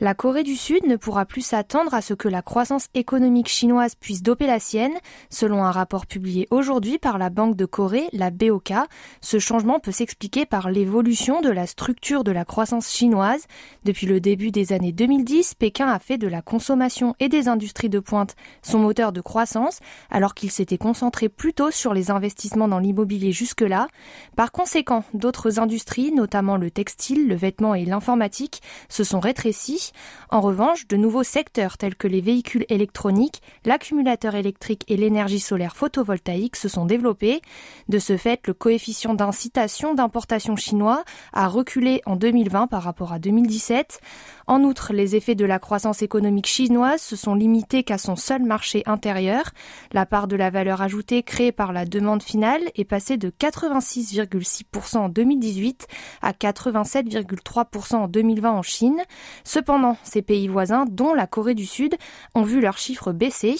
La Corée du Sud ne pourra plus s'attendre à ce que la croissance économique chinoise puisse doper la sienne, selon un rapport publié aujourd'hui par la Banque de Corée, la BOK. Ce changement peut s'expliquer par l'évolution de la structure de la croissance chinoise. Depuis le début des années 2010, Pékin a fait de la consommation et des industries de pointe son moteur de croissance, alors qu'il s'était concentré plutôt sur les investissements dans l'immobilier jusque-là. Par conséquent, d'autres industries, notamment le textile, le vêtement et l'informatique, se sont rétrécies en revanche, de nouveaux secteurs tels que les véhicules électroniques, l'accumulateur électrique et l'énergie solaire photovoltaïque se sont développés. De ce fait, le coefficient d'incitation d'importation chinois a reculé en 2020 par rapport à 2017. En outre, les effets de la croissance économique chinoise se sont limités qu'à son seul marché intérieur. La part de la valeur ajoutée créée par la demande finale est passée de 86,6% en 2018 à 87,3% en 2020 en Chine. Cependant, ces pays voisins, dont la Corée du Sud, ont vu leurs chiffres baisser.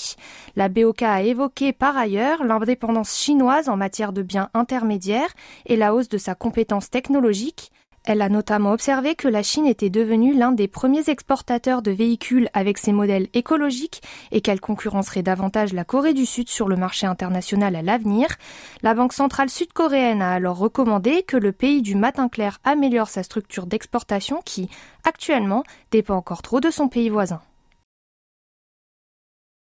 La BOK a évoqué par ailleurs l'indépendance chinoise en matière de biens intermédiaires et la hausse de sa compétence technologique. Elle a notamment observé que la Chine était devenue l'un des premiers exportateurs de véhicules avec ses modèles écologiques et qu'elle concurrencerait davantage la Corée du Sud sur le marché international à l'avenir. La Banque centrale sud-coréenne a alors recommandé que le pays du matin clair améliore sa structure d'exportation qui, actuellement, dépend encore trop de son pays voisin.